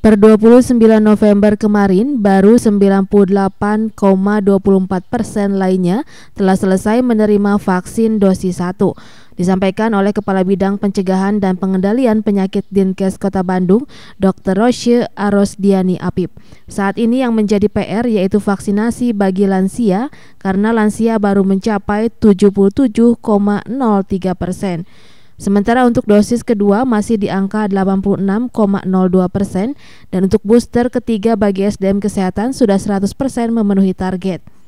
Per 29 November kemarin, baru 98,24 persen lainnya telah selesai menerima vaksin dosis 1. Disampaikan oleh Kepala Bidang Pencegahan dan Pengendalian Penyakit Dinkes Kota Bandung, Dr. Rosye Arosdiani Apip. Saat ini yang menjadi PR yaitu vaksinasi bagi lansia karena lansia baru mencapai 77,03 persen. Sementara untuk dosis kedua masih di angka 86,02 persen dan untuk booster ketiga bagi SDM kesehatan sudah 100 persen memenuhi target.